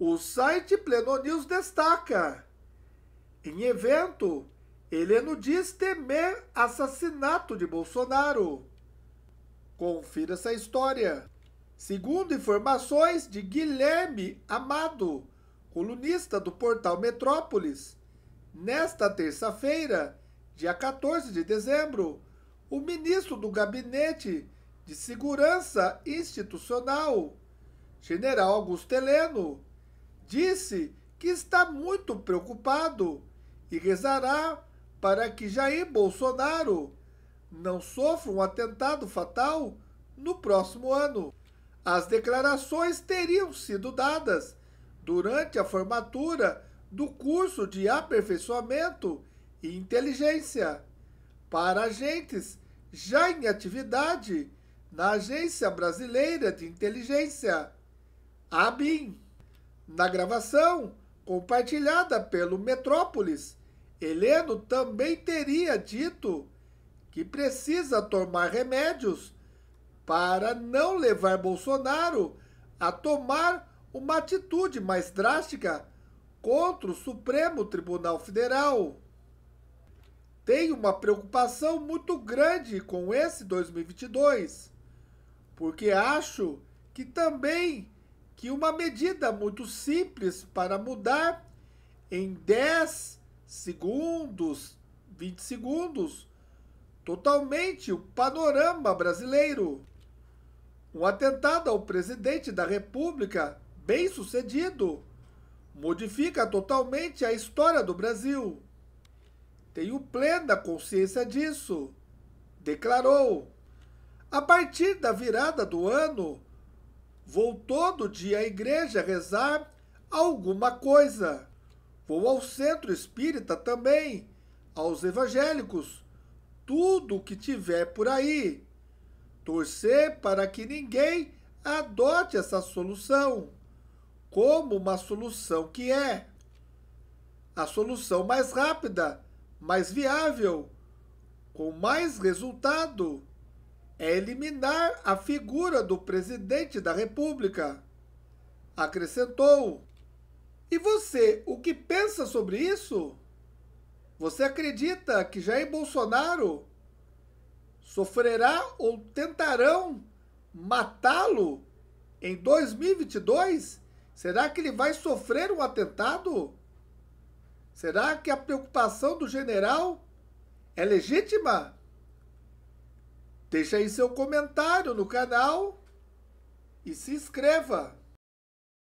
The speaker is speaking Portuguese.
O site Pleno News destaca: em evento, Heleno diz temer assassinato de Bolsonaro. Confira essa história. Segundo informações de Guilherme Amado, colunista do portal Metrópolis, nesta terça-feira, dia 14 de dezembro, o ministro do Gabinete de Segurança Institucional, General Augusto Heleno, Disse que está muito preocupado e rezará para que Jair Bolsonaro não sofra um atentado fatal no próximo ano. As declarações teriam sido dadas durante a formatura do curso de aperfeiçoamento e inteligência para agentes já em atividade na Agência Brasileira de Inteligência, ABIN. Na gravação, compartilhada pelo Metrópolis, Heleno também teria dito que precisa tomar remédios para não levar Bolsonaro a tomar uma atitude mais drástica contra o Supremo Tribunal Federal. Tenho uma preocupação muito grande com esse 2022, porque acho que também que uma medida muito simples para mudar em 10 segundos, 20 segundos, totalmente o panorama brasileiro. Um atentado ao presidente da República, bem sucedido, modifica totalmente a história do Brasil. Tenho plena consciência disso, declarou. A partir da virada do ano, Vou todo dia à igreja rezar alguma coisa. Vou ao centro espírita também, aos evangélicos, tudo o que tiver por aí. Torcer para que ninguém adote essa solução como uma solução que é a solução mais rápida, mais viável, com mais resultado é eliminar a figura do presidente da República. Acrescentou. E você, o que pensa sobre isso? Você acredita que Jair Bolsonaro sofrerá ou tentarão matá-lo em 2022? Será que ele vai sofrer um atentado? Será que a preocupação do general é legítima? Deixe aí seu comentário no canal e se inscreva.